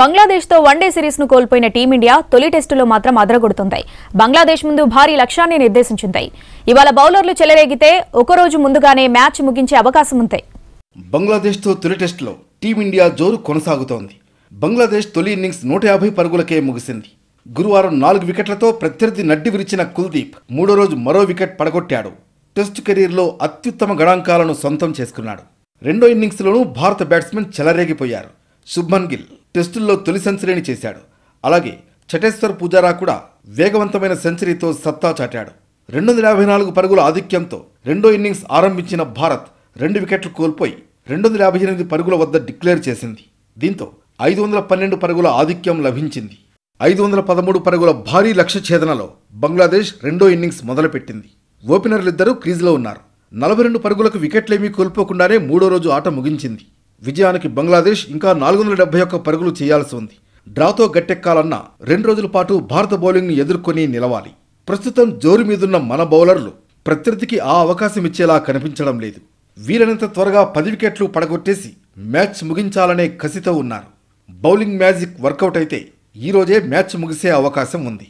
బంగ్లాదేశ్తో one day సిరీస్ను కోల్పోయిన team India తొలి టెస్టులో మాత్రం అదరగొడుతుంది బంగ్లాదేశ్ ముందు భారీ లక్ష్యాన్ని నిర్దేశించింది ఇవాళ బౌలర్లు చెలరేగితే ఒకరోజు ముందుగానే మ్యాచ్ ముగించే అవకాశం ఉంది బంగ్లాదేశ్తో తొలి టెస్టులో టీమిండియా జోరు కొనసాగుతోంది బంగ్లాదేశ్ తొలి ఇన్నింగ్స్ నూట యాభై పరుగులకే ముగిసింది గురువారం నాలుగు వికెట్లతో ప్రత్యర్థి నడ్డి విరిచిన కుల్దీప్ మూడో రోజు మరో వికెట్ పడగొట్టాడు టెస్టు కెరీర్లో అత్యుత్తమ గణాంకాలను సొంతం చేసుకున్నాడు రెండో ఇన్నింగ్స్లోనూ భారత బ్యాట్స్మెన్ చెలరేగిపోయారు శుభ్మన్ గిల్ టెస్టుల్లో తొలి సెంచరీని చేశాడు అలాగే చటేశ్వర్ పూజారా కూడా వేగవంతమైన సెంచరీతో సత్తా చాటాడు రెండు వందల యాభై నాలుగు పరుగుల ఆధిక్యంతో రెండో ఇన్నింగ్స్ ఆరంభించిన భారత్ రెండు వికెట్లు కోల్పోయి రెండు వందల యాభై ఎనిమిది పరుగుల వద్ద డిక్లేర్ చేసింది దీంతో ఐదు వందల పన్నెండు పరుగుల ఆధిక్యం లభించింది ఐదు వందల పదమూడు పరుగుల భారీ లక్ష్య ఛేదనలో బంగ్లాదేశ్ రెండో ఇన్నింగ్స్ మొదలుపెట్టింది ఓపెనర్లిద్దరూ క్రీజ్లో ఉన్నారు నలభై రెండు పరుగులకు వికెట్లేమీ కోల్పోకుండానే మూడో రోజు ఆట ముగించింది విజయానికి బంగ్లాదేశ్ ఇంకా నాలుగు వందల డెబ్బై ఒక్క పరుగులు చేయాల్సి ఉంది డ్రాతో గట్టెక్కాలన్న రెండు రోజుల పాటు భారత బౌలింగ్ను ఎదుర్కొని నిలవాలి ప్రస్తుతం జోరు మీదున్న మన బౌలర్లు ప్రత్యర్థికి ఆ అవకాశం ఇచ్చేలా కనిపించడం లేదు వీలైనంత త్వరగా పది వికెట్లు పడగొట్టేసి మ్యాచ్ ముగించాలనే కసితో ఉన్నారు బౌలింగ్ మ్యాజిక్ వర్కౌట్ అయితే ఈరోజే మ్యాచ్ ముగిసే అవకాశం ఉంది